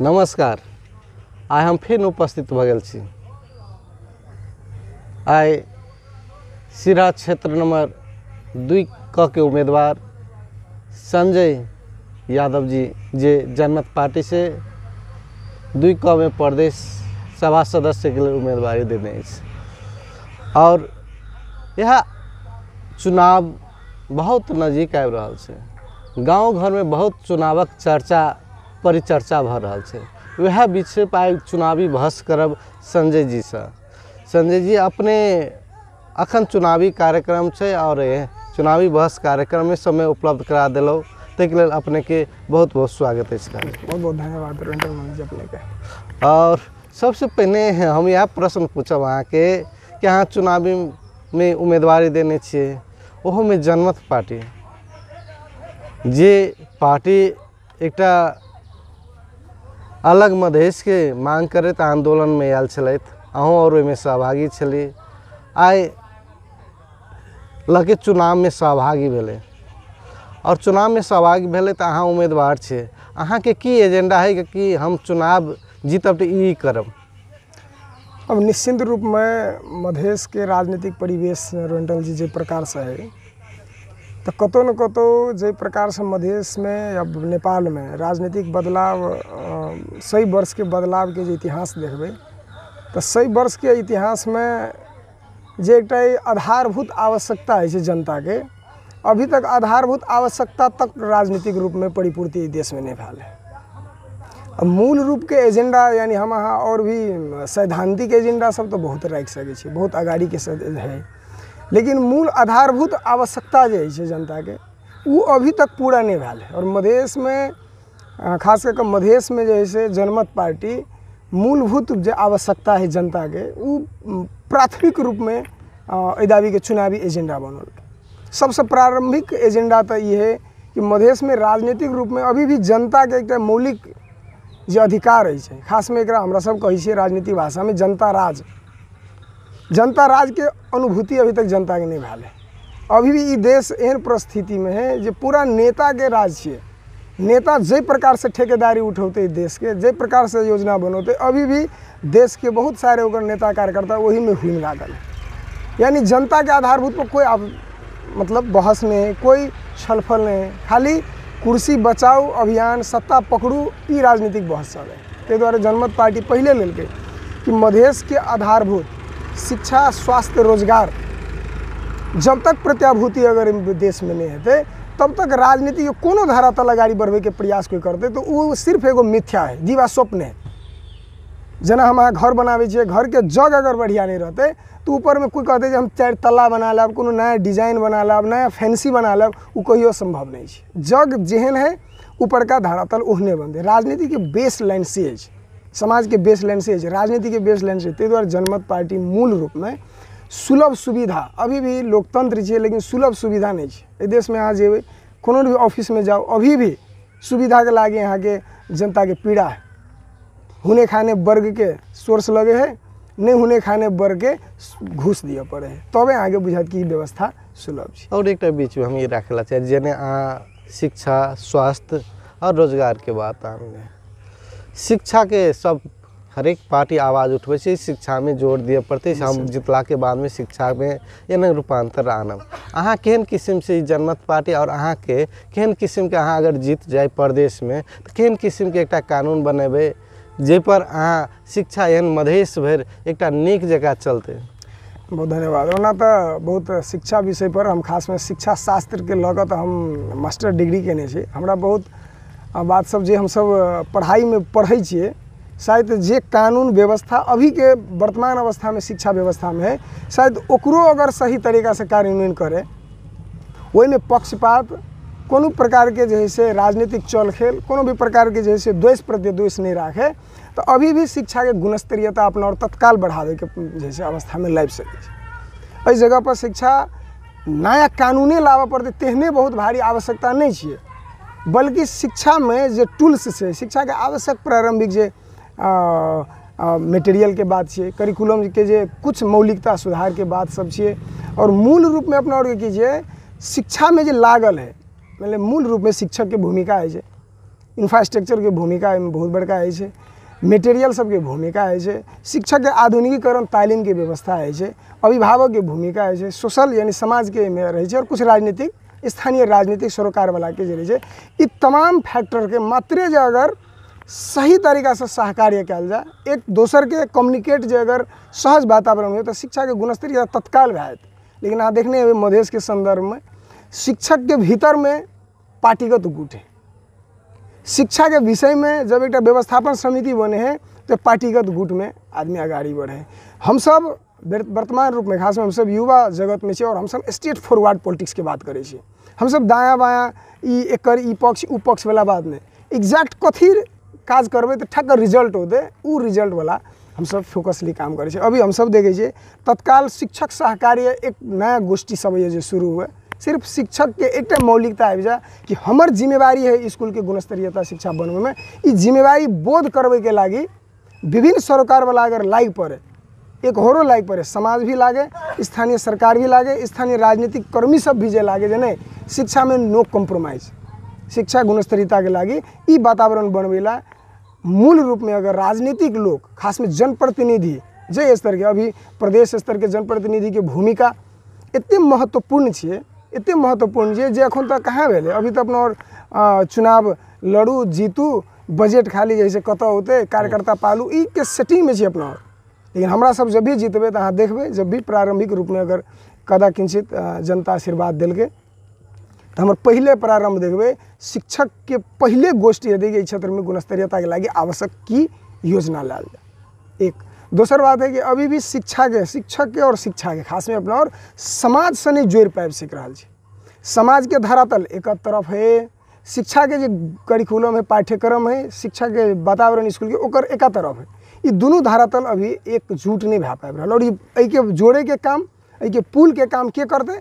नमस्कार आई हम फिर उपस्थित भऽ आई छी क्षेत्र नम्बर दुई क के उम्मीदवार संजय यादव जी जे जनमत पार्टी से दुई क में प्रदेश सभा सदस्य के लिए उम्मीदवारी देने और यह चुनाव बहुत नजदीक आ रहल छै गाँव बहुत चुनावक चर्चा परिचर्चा भऽ रहल छै उएह विषयपर पाए चुनावी बहस करब संजय जी से संजय जी अपने अखन चुनावी कार्यक्रम से और चुनावी बहस कार्यक्रम में समय उपलब्ध करा देलहुँ तक अपने के बहुत बहुत स्वागत इसका बहुत बहुत धन्यवाद जी के और सबसे पहले हम यह प्रश्न पूछब अहाँके कि अहाँ में उम्मीदवारी देने छियै में जनमत पार्टी जे पार्टी एक अलग मधेश के मांग आंदोलन में आयल छे अहूँ और ओहिमे सहभागी आई लगे चुनाव में सहभागी और चुनाव में सहभागी तो अहाँ उम्मीदवार छियै के की एजेंडा है कि हम चुनाव जीतब तऽ ई करब अब निश्चित मधेश के राजनीतिक परिवेश रेंटल जी जे से है तो कतौ न कतौ से मधेश में या नेपाल में राजनीतिक बदलाव सही वर्ष के बदलाव के इतिहास सही वर्ष के इतिहास में जे एक आधारभूत आवश्यकता है जनता के अभी तक आधारभूत आवश्यकता तक राजनीतिक रूप में परिपूर्ति देश में नहीं भाई अब मूल रूप के एजेंडा यानी हम अहाँ और भी सैद्धांतिक एजेंडा सब तो बहुत राख सकै बहुत बहुत के है लेकिन मूल आधारभूत आवश्यकता जो है जनता के वो अभी तक पूरा नहीं भाई और मधेश में खास करके मधेश में जो है जनमत पार्टी मूलभूत जो आवश्यकता है जनता के वो प्राथमिक रूप में एहि दावी के चुनावी एजेंडा बनल सबसे प्रारंभिक एजेंडा तो ये है कि मधेश में राजनीतिक रूप में अभी भी जनता के एक मौलिक जो अधिकार है खास में एक हमारा सब कहे राजनीतिक भाषा में जनता राज जनता राज के अनुभूति अभी तक जनता के नहीं भाल है अभी भी देश एहन परिस्थिति में है जो पूरा नेता के राज छे नेता जै प्रकार से ठेकेदारी उठौते देश के जै प्रकार से योजना बनौते अभी भी देश के बहुत सारे उगर नेता कार्यकर्ता वही में हुई लागल यानी जनता के आधारभूत पर कोई आप मतलब बहस नहीं है कोई छलफल नहीं है खाली कुर्सी बचाओ अभियान सत्ता पकड़ू ई राजनीतिक बहस चल है ताहि दुआरे जनमत पार्टी पहले लल्क कि मधेश के आधारभूत शिक्षा स्वास्थ्य रोजगार जब तक प्रत्याभूति अगर देश में नहीं हेतै तब तक राजनीति के कोनो धारा तल बढ़े के प्रयास कोई करते तो वो सिर्फ एगो मिथ्या है जीवा स्वप्न है जना हम अहाँ घर बनाबे घर के जग अगर बढ़िया नहीं रहते तो ऊपर में कोई कहते हम चार तल्ला बना लेब को नया डिजाइन बना लेब नया फैंसी बना लेब उ कहियो संभव नहीं जग जेहन है ऊपर का धरातल ओहने बनते राजनीति के बेस लाइन से है समाज के बेस लाइन से राजनीति के बेस लाइन से ताहि तो दुआरे जनमत पार्टी मूल रूप में सुलभ सुविधा अभी भी लोकतंत्र है लेकिन सुलभ सुविधा नहीं है एहि में अहाँ जेब को भी ऑफिस में जाओ अभी भी सुविधा के लागे के जनता के पीड़ा है हुने खाने के सोर्स लगे है नहीं हुने खाने वर्ग के घूस दिअ पड़े हइ तबे अहाँके बुझायत कि व्यवस्था सुलभ है और एक बीच में हम ये रखे चाहिए जेने जेना शिक्षा स्वास्थ्य रोजगार के बात आने शिक्षा के सब हरेक पार्टी आवाज उठबै छै में जोर दिए पड़ते हम अच्छा। के बाद में शिक्षा में एना रूपांतर आनब अहाँ केहन किस्म से जनमत पार्टी आओर के केहन के अहाँ अगर जीत प्रदेश में तो केहन के एक कानून जे पर अहाँ शिक्षा एहन मधेश भर एक निक जक चलते बहुत धन्यवाद ओना तो बहुत शिक्षा विषय पर हम में शिक्षा शास्त्र के लगत हम मास्टर डिग्री कयने हमरा बहुत आ बात सब जे पढ़ाई में पढ़े छे शायद जे कानून व्यवस्था अभी के वर्तमान अवस्था में शिक्षा व्यवस्था में है शायद ओकरो अगर सही से कार्यान्वयन करे वही में पक्षपात को प्रकार के जैसे राजनीतिक राजनीतिक खेल कोनो भी प्रकार के हइ द्वेष प्रतिद्वेष नहीं रखे तो अभी भी शिक्षा के गुणस्तरीयता अपना और तत्काल बढ़ावे के जैसे अवस्था में लाबि सकै छै पर शिक्षा नया कानूने लाबऽ पड़ते तेहने बहुत भारी आवश्यकता नहीं है बल्कि शिक्षा में जो टूल्स से शिक्षा के आवश्यक प्रारम्भिक जे के बात करिकुलम के जे कुछ मौलिकता के बात सब छे और मूल रूप में अपना और कीजिए शिक्षा में जे लागल है मतलब मूल रूप में शिक्षक के भूमिका है इंफ्रास्ट्रक्चर के भूमिका में बहुत बड़का होइ मटेरियल सब सबके भूमिका होइ शिक्षक के आधुनिकीकरण तालीम के व्यवस्था है अभिभावक के भूमिका है सोशल यानी समाज के में रहे और कुछ राजनीतिक स्थानीय राजनीतिक वाला के जरिए तमाम फैक्टर के मात्रे जे अगर सही तरीका से सहकार्य कल जाए एक दोसर के कम्युनिकेट जो अगर सहज वातावरण हो तो शिक्षा के गुणस्तरीय तत्काल रह लेकिन अब देखने हुए मधेश के संदर्भ में शिक्षक के भीतर में पार्टीगत गुट है शिक्षा के विषय में जब एक व्यवस्थापन समिति बने हैं तो पार्टीगत गुट में आदमी आगाड़ी बढ़े हम सब वर्तमान रूप में खास हम सब युवा में और हम सब स्टेट फॉरवर्ड के बात करे हम सब दायाँ बायाँ ई एकर ई पक्ष वाला बात में एग्जैक्ट कथी काज करबे तो ठक्कर रिजल्ट रिजल्ट वाला हम सब फोकसली काम करे अभी हम सब देखे तत्काल शिक्षक सहकार्य एक नया गोष्ठी सब ये शुरू हुए सिर्फ शिक्षक के एक मौलिकता आबि जाए कि हमर जिम्मेवारी है के गुणस्तरीयता शिक्षा बनबे में जिम्मेवारी बोध के लागि विभिन्न सरकार वाला अगर लाग पड़े एक और लाइक पड़े समाज भी लागे स्थानीय सरकार भी लागे स्थानीय राजनीतिक कर्मी सब भी जे लागे जे नहीं शिक्षा में नो कॉम्प्रोमाइज शिक्षा गुणस्तरीयता के लागे ये वातावरण ला मूल रूप में अगर राजनीतिक लोग खास में जनप्रतिनिधि जे स्तर के अभी प्रदेश स्तर के जनप्रतिनिधि के भूमिका इतने महत्वपूर्ण छे इतने महत्वपूर्ण छे जे अखन तक कहाँ भेले अभी तो अपना चुनाव लड़ू जीतू बजट खाली जैसे कत होते कार्यकर्ता पालू इ के सेटिंग में छे अपना लेकिन हमरा सब जब भी जितबे तो अहाँ देखे जब भी प्रारंभिक रूप में अगर कदा किंचित जनता आशीर्वाद तो हमारे पहले प्रारंभ प्रारम्भ शिक्षक के पहले गोष्ठी यदि क्षेत्र में गुणस्तरीयता के लागि आवश्यक की योजना लाल जाए एक दोसर बात है कि अभी भी शिक्षा के के शिक्षक और शिक्षा के खास में अपना और समाज से नहीं जोड़ पाबि सीख रहल समाज के धरातल एक तरफ है के जो करिकुलम है पाठ्यक्रम है शिक्षा के वातावरण स्कूल ओकर एक तरफ है ये दोनों धरातल अभी एकजुट नहीं भा पाबि और ये जोड़े के काम के पुल के काम के करते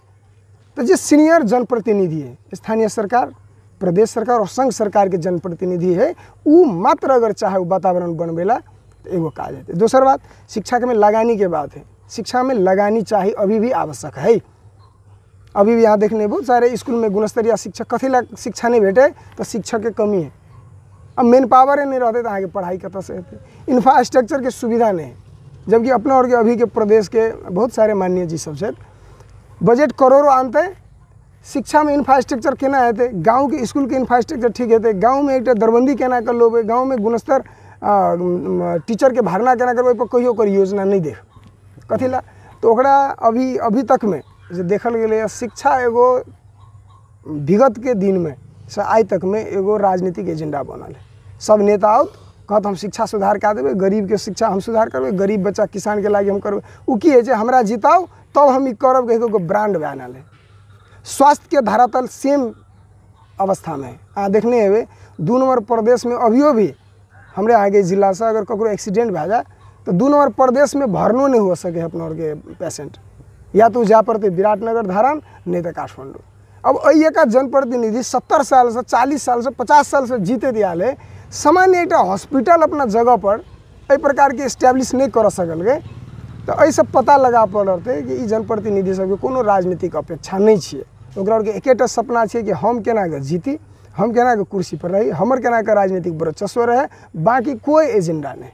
तो जो सीनियर जनप्रतिनिधि है स्थानीय सरकार प्रदेश सरकार और संघ सरकार के जनप्रतिनिधि है वो मात्र अगर चाहे वातावरण ला तो एगो काज है दोसर बात शिक्षा में लगानी के बात है शिक्षा में लगानी चाहिए अभी भी आवश्यक है अभी भी यहाँ देखने बहुत सारे स्कूल में गुणस्तरीय शिक्षक कथी शिक्षा नहीं भेटे तो शिक्षक के कमी है अब मेन पावर ही नहीं रहते तो आगे पढ़ाई कत से इंफ्रास्ट्रक्चर के सुविधा नहीं जबकि अपना और के अभी के प्रदेश के बहुत सारे माननीय जी सब से बजट करोड़ों आनते शिक्षा में इंफ्रास्ट्रक्चर केना हेतु गाँव के स्कूल के इंफ्रास्ट्रक्चर ठीक हेतु गाँव में एक दरबंदी केना कर लोबे गाँव में गुणस्तर टीचर के भरना केना करबै पर कहियो कर योजना नहीं देख कथी ला तो अभी अभी तक में देखल गए शिक्षा एगो विगत के दिन में से आई तक में एगो राजनीतिक एजेंडा बनल है सब नेता आओ कहत हम शिक्षा सुधार देवे गरीब के शिक्षा हम सुधार करबे गरीब बच्चा के लागे हम करबे उ की है जे हमरा जिताओ तब हम ई करब कहिके एगो ब्रांड बनल है के धरातल सेम अवस्था है आ देखने हेबे दू नंबर प्रदेश में अभियो भी हमरे आगे से अगर ककरो एक्सीडेंट भ जाए तो दू नंबर में भरनो नहीं हुअ सकै अपना के पेशेंट या तो जा पड़ते विराटनगर धरान नहीं तो काठमांडू अब अका एक जनप्रतिनिधि सत्तर साल से चालीस साल से पचास से जीतैत आयल है सामान्य एक हॉस्पिटल अपना जगह पर अ प्रकार के स्टैब्लिश नहीं कर सकल गए तो एहिसँ पता लगा पड़ते कि जनप्रतिनिधि सबके को राजनीतिक अपेक्षा नहीं है ओकरा आरके सपना है कि हम केना जीती हम केना कुर्सी पर रही हमर केना राजनीतिक वर्चस्व रहे बाकी कोई एजेंडा नहीं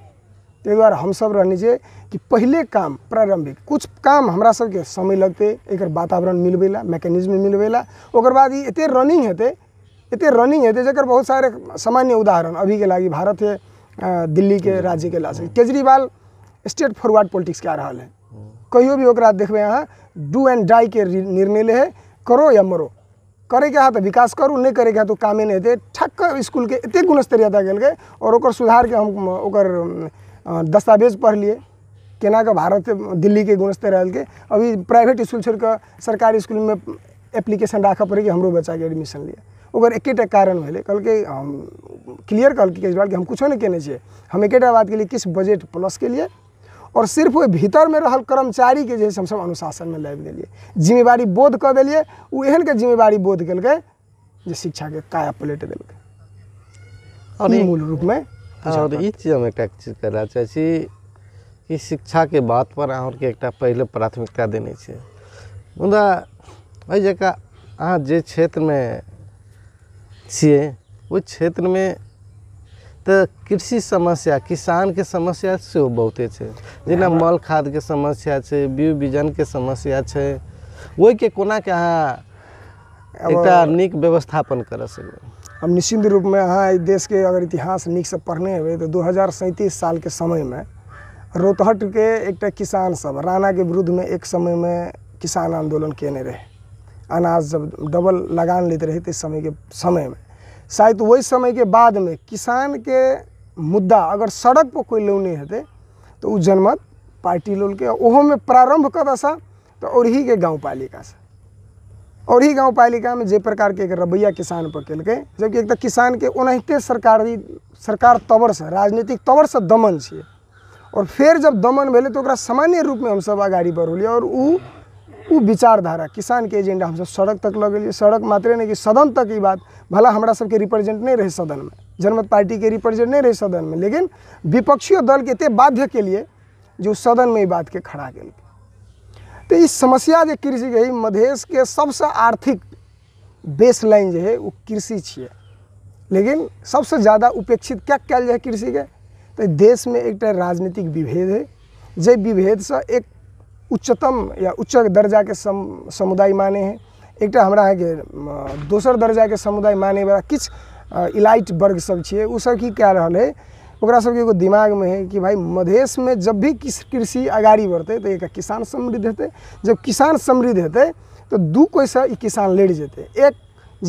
ते ताहि हम सब रहने चाहिए कि पहले काम प्रारंभिक कुछ काम हमरा सबके समय लगते एक वातावरण मिलवेला मैकेनिज्म मिलवेला और बाद ये रनिंग हेतु ये रनिंग है तेजकर बहुत सारे सामान्य उदाहरण अभी के लागी भारत है दिल्ली के राज्य के लागे केजरीवाल स्टेट फॉरवर्ड पॉलिटिक्स क्या रहा है कहियो भी ओकरा देखबे अहाँ डू एंड डाई के निर्णय ले है करो या मरो करे के हाथ विकास करू नहीं करे के हाथ तो नहीं हेतु ठक स्कूल के इतने गुणस्तरीयता गेल गए और ओकर सुधार के हम ओकर दस्तावेज पढ़ लिए केना के भारत दिल्ली के गुणस्तर के अभी प्राइवेट स्कूल छोड़कर सरकारी स्कूल में एप्लीकेशन राख पड़े कि हमरो बच्चा के एडमिशन लिया ओकर एक कारण के हम क्लियर कहलकै केजरीवाल कि हम कुछ नहीं केने छियै हम बात के लिए किस बजट प्लस लिए और सिर्फ भीतर में रहल के जैसे हम सब अनुशासन में लाबि दिलिए जिम्मेवारी बोध कर दिलिए एहन के जिम्मेवारी बोध के शिक्षा के काया पलट दिल मूल मूल में हाँ, और ई चीज हम एकटा चीज कहना चाहै छी कि शिक्षाके बातपर अहाँके एकटा प्राथमिकता देने मुदा अ जकाँ अहाँ वो क्षेत्र में तो कृषि समस्या के समस्या से बहुत है जेना हाँ। मल के समस्या है बी बीजन के समस्या छै ओहिके के अहाँ एकटा निक व्यवस्थापन कर सकते हम रूप में अहाँ देश के अगर इतिहास से पढ़ने हेबै तो दो हजार सैंतीस साल के के समय में एक किसान सब राणा के विरुद्ध में एक समय में किसान आंदोलन केने रहे अनाज जब डबल लगान लैत समय के समय में शायद वही समय के बाद में किसान के मुद्दा अगर सड़क पर कोई नहीं हेतै तो वो जनमत पार्टी के ओह में प्रारंभ कर दशा तो और ही के गाँव पालिका से और ही गाँव पालिका में जे प्रकार के रवैया किसान पर कल के जबकि एक तो किसान के ओनाते सरकारी सरकार तवर से राजनीतिक तवर से दमन छे और फिर जब दमन भले तो सामान्य रूप में हम सब आगाड़ी बढ़ोलिए और उ उ विचारधारा किसान के एजेंडा हम सब सड़क तक लगे सड़क मात्रे नहीं कि सदन तक ये बात भला हमारा सबके रिप्रेजेंट रहे सदन में जनमत पार्टी के रिप्रेजेंट नहीं रहे सदन में लेकिन दल के ते बाध्य जो सदन में ये बात के खड़ा कल तो इस समस्या कृषि के मधेश के सबसे आर्थिक बेसलाइन जो है वो कृषि छे लेकिन सबसे ज्यादा उपेक्षित क्या कल जाए तो देश में एक राजनीतिक विभेद है जे विभेद से एक उच्चतम या उच्च के सम समुदाय माने हैं एक हमरा कि दोसर के समुदाय वाला कि इलाइट वर्ग सब ओसभ की कह रहा है ओकरा सबके एगो में है कि मधेश में जब भी कृषि अगाड़ी बढ़ते तो एक किसान समृद्ध हेतु जब किसान समृद्ध हेतु तो दू कोई से किसान लड़ि जेते एक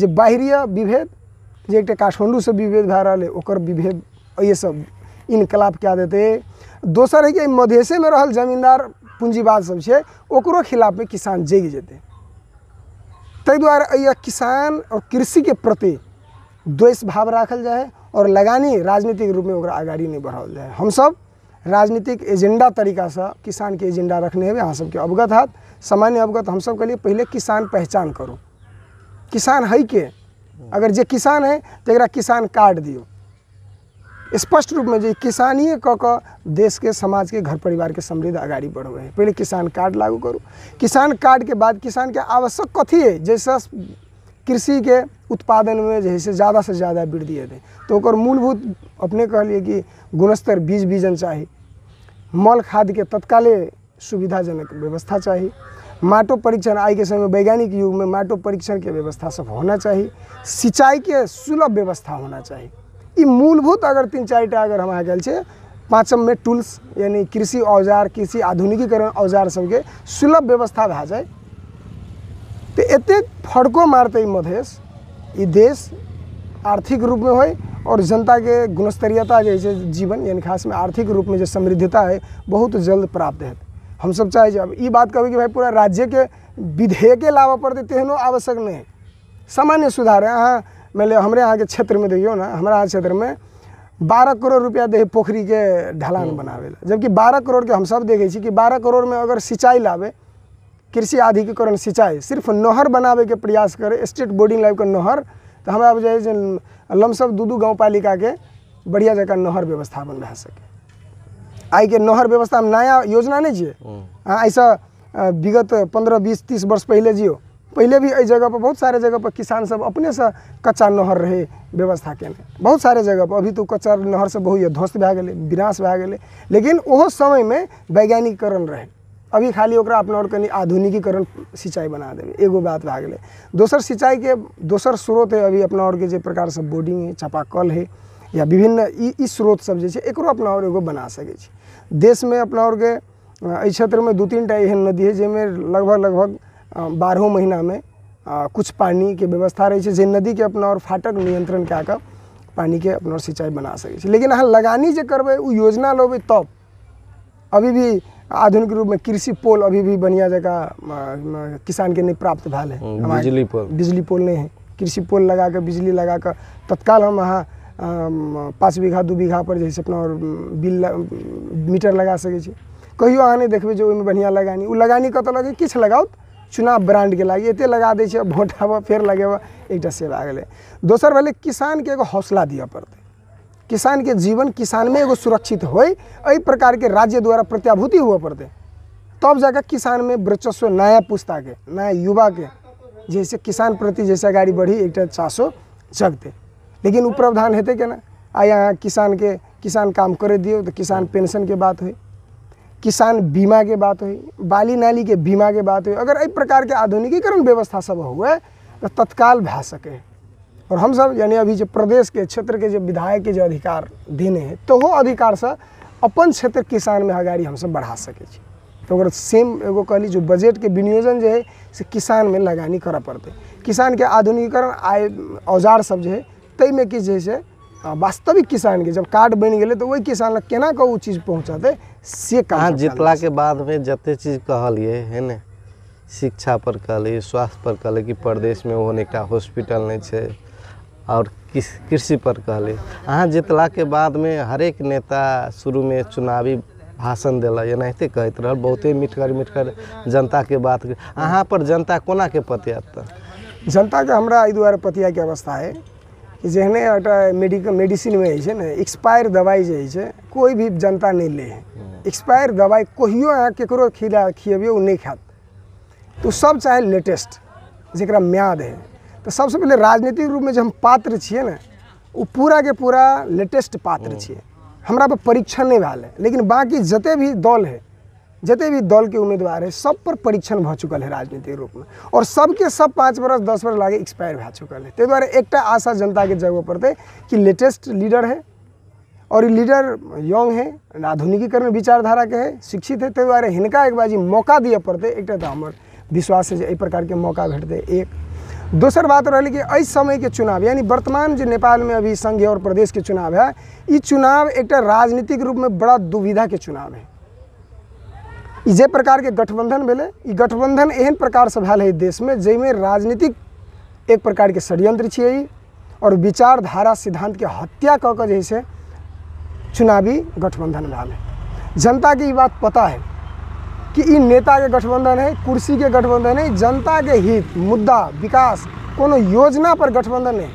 जे बाह्य विभेद जे काठमांडू से विभेद भए है अइ ओकर विभेद सब इनकलाब क्या देते दोसर है कि में रहल जमींदार पूंजीवाद सब छै ओकरो में किसान जगि जेते ते दुआरे यह किसान कृषि के प्रति द्वेष भाव राखल जाए और लगानी राजनीतिक रूप में अगाड़ी नहीं बढ़ाओ जाए हम सब राजनीतिक एजेंडा से किसान के एजेंडा रखने हेबै अहाँ सबके अवगत हाथ सामान्य अवगत हम के लिए पहले किसान पहचान करो किसान है के अगर जे किसान है तो किसान कार्ड दियो स्पष्ट रूपमा चाहिँ क देश के समाज के घर परिवार के समृद्ध अगाडि बढ़ो है पहले किसान कार्ड लागू करो किसान कार्ड के बाद किसान के आवश्यक कथी है कृषि के उत्पादन में जैसे ज्यादा से ज़्यादा वृद्धि हेतै तो मूलभूत अपने कहलिए कि गुणस्तर बीज बीजन चाहिए मल खाद के तत्काले सुविधाजनक व्यवस्था चाहिए माटो परीक्षण के समय में वैज्ञानिक युग में माटो परीक्षण के व्यवस्था सब होना सिंचाई के सुलभ व्यवस्था होना चाहिए मूलभूत अगर तीन चार टा अगर हम गल है पाँचम में टूल्स यानी कृषि औजार कृषि आधुनिकीकरण औजार सबके सुलभ व्यवस्था भै जाए तो एत फड़को मारते मधेश ये देश आर्थिक रूप में हो और जनता के गुणस्तरीयता जैसे जीवन यानी खास में आर्थिक रूप में जो समृद्धता है बहुत जल्द प्राप्त है हम सब चाहे अब ये बात कहें कि भाई पूरा राज्य के विधेयक लाभ पड़ते तेहनो आवश्यक नहीं है सामान्य सुधार है अहाँ मान हमारे क्षेत्र में अहाँके ना हमारे यहाँ क्षेत्र में बारह करोड़ रुपया दे पोखरी के ढलान हम्म। बनाबे जबकि बारह करोड़ के हम सब देखे कि बारह करोड़ में अगर सिंचाई लाबै कृषि अधिकरण सिंचाई सिर्फ नहर के प्रयास करे स्टेट बोर्डिंग लाइफ के नहर तो हमारे बुझाइ जो लमसम दू दू गाँव के बढ़िया जगह नहर व्यवस्थापन सके आई के नहर में नया योजना नहीं जी अहाँ विगत पंद्रह बीस तीस वर्ष पहले जियो पहले भी इस जगह पर बहुत सारे जगह पर किसान सब अपने से कच्चा नहर रहे व्यवस्था के बहुत सारे जगह पर अभी तो कच्चा नहर से बहुत ध्वस्त भै गए विनाश भै गए लेकिन वह समय में वैज्ञानिकरण रहे अभी खाली ओकरा अपना और कहीं आधुनिकीकरण सिंचाई बना देवे एगो बात भै गए दोसर सिंचाई के दोसर स्रोत है अभी अपना और के जे प्रकार से बोर्डिंग है चापाकल है या विभिन्न स्रोत सब जे एक अपना और एगो बना सके देश में अपना और के क्षेत्र में दू तीन टा एहन नदी है जैमें लगभग लगभग बारहों महीना में कुछ पानी के व्यवस्था रहे जे नदी के अपना और फाटक नियंत्रण क्या कर पानी के अपना सिंचाई बना सके लेकिन अगर लगानी जो करब योजना लोबे तब अभी भी आधुनिक रूप में कृषि पोल अभी भी बढ़िया जगह किसान के नहीं प्राप्त भाल है हम्म, बिजली पोल बिजली पोल नहीं है कृषि पोल लगा कर बिजली लगा कर तत्काल हम अहाँ पाँच बीघा दू बीघा पर जैसे अपना और बिल मीटर लगा सके कहियो अहाँ नहीं देखे जो बढ़िया लगानी वो लगानी कत लगे किछु लगाओ चुनाव ब्रांड के लागि एत लगा दै वोट आबऽ फिर लगेब एक से भाग दोसर दोसर किसान के एगो हौसला पड़ते किसान के जीवन किसान में एगो सुरक्षित हो प्रकार के राज्य द्वारा प्रत्याभूति हुआ पड़ते तब किसान में वर्चस्व नया के नया के जैसे किसान प्रति जैसे गाड़ी बढी एक चासो जगते लेकिन ओ प्रावधान हेतै केना आइ के किसान काम कर दियो तो किसान के बात हुई किसान बीमा के बात हुई बाली नाली के बीमा के बात हुई अगर एक प्रकार के आधुनिकीकरण व्यवस्था सब हुए तो तत्काल भै सके और हम सब यानी अभी जो प्रदेश के क्षेत्र के जो विधायक के जो अधिकार देने हैं तो वो अधिकार से अपन क्षेत्र किसान में अगाड़ी हम सब बढ़ा सके तो अगर सेम एगो कहली जो बजट के विनियोजन जो है से किसान में लगानी करे पड़ते किसान के आधुनिकीकरण आय औजार सब जो है तैमे में जे वास्तविक किसान के जब कार्ड बन गए तो वही किसान लग केना कऽ चीज पहुँचाते से कहाँ जितला के बाद में जते चीज कहलिए है ना शिक्षा पर कहल स्वास्थ्य पर कहल कि प्रदेश में ओहन एक हॉस्पिटल नहीं है और कृषि पर कहल अहाँ जितला के बाद में हरेक नेता शुरू में चुनावी भाषण दिल एनाते कहते रह बहुते मिटकर मिटकर जनता के बात अहाँ पर जनता कोना के पतिया जनता के हमारा दुआरे पतिया के अवस्था है જે मेडिकल मेडिसिन में है ना एक्सपायर दवाई जो है कोई भी जनता नहीं ले हम्म। एक्सपायर दवाई कहियो अ ककरो खिला खिएबियौ ओ नहि खायत तो सब चाहे लेटेस्ट जरा म्याद है तो सबसे पहले राजनीतिक में जो हम पात्र ना वो पूरा के पूरा लेटेस्ट पात्र हम्म। छियै पर परीक्षण नहीं भेल लेकिन बाक़ी जते भी दल है जते भी दल के उम्मीदवार है सब पर परीक्षण भ चुकल है राजनीतिक रूप में और सबके सब पाँच बरस दस बरस लागे एक्सपायर भ चुकल है ताहि दुआरे एक आशा जनता के जगह पड़ते कि लेटेस्ट लीडर है और लीडर यंग है आधुनिकीकरण विचारधारा के है शिक्षित है ते द्वारा हिंदा एक बाजी मौका दिए पड़ते एक हमारे विश्वास है अ प्रकार के मौका भेटते एक दोसर बात रही कि अ समय के चुनाव यानी वर्तमान जो नेपाल में अभी संघ और प्रदेश के चुनाव है ये चुनाव एक राजनीतिक रूप में बड़ा दुविधा के चुनाव है जे प्रकार के गठबंधन भेलै गठबंधन एहन प्रकार से भेल देश में जैमें राजनीतिक एक के षड्यंत्र छियै ई सिद्धांत के हत्या कह कर जैसे चुनावी गठबंधन भेल है के बात पता है कि नेता के गठबंधन है कुर्सी के गठबंधन है जनता के हित मुद्दा विकास कोनो पर गठबंधन है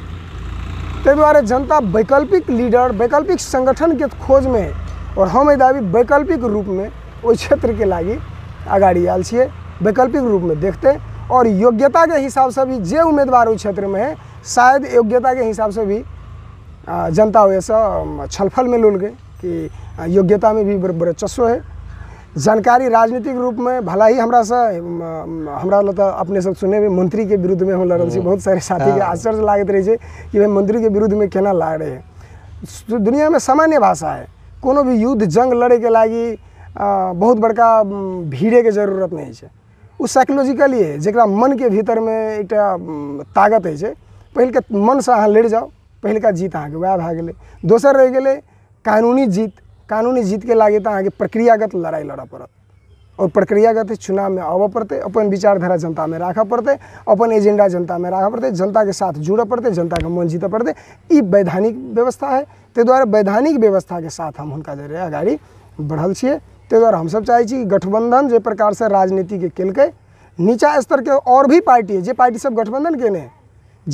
ते दुआरे जनता वैकल्पिक लीडर वैकल्पिक संगठन के खोज है और हम दावी वैकल्पिक वैकल्पिक में क्षेत्र के लगी अगड़ी आयल छे वैकल्पिक रूप में देखते और योग्यता के हिसाब से भी जे उम्मीदवार उस क्षेत्र में है शायद के हिसाब से भी जनता ओहिसँ छलफल में लुल गए कि योग्यता में भी वर्चस्व है जानकारी राजनीतिक रूप में भला ही हमरा से हमरा लग अपने सब सुने में मंत्री के विरुद्ध में हो लड़ल छी बहुत सारे साथी के हाँ। आश्चर्य लागत रहे कि भाई मंत्री के विरुद्ध में केना लड़े रहे दुनिया में सामान्य भाषा है कोनो भी युद्ध जंग लड़े के लागी बहुत बड़का भीड़े के जरूरत नहीं है उ साइकोलॉजिकली है जरा मन के भीतर में एक ताकत होइ छै पहिलका मनसँ अहाँ लड़ि जाओ पहलका जीत अहाँ वह भए दोसर रह गए कानूनी जीत कानूनी के लागे अहाँ के प्रक्रियागत लड़ाई लड़ऽ पड़त और प्रक्रियागत चुनाव में आबऽ पड़ते अपन विचारधारा जनता में राख पड़ते अपन एजेंडा जनता में राख पड़ते जनता के साथ पड़ते जनता के मन जीत पड़ते वैधानिक व्यवस्था है ते दुआरे वैधानिक के साथ हम हुनका जे बढ़ल छे ताहि तो दुआरे हम सब चाहे कि गठबन्धन जे के कल के नीचा स्तर के और भी पार्टी है जे गठबंधन के केने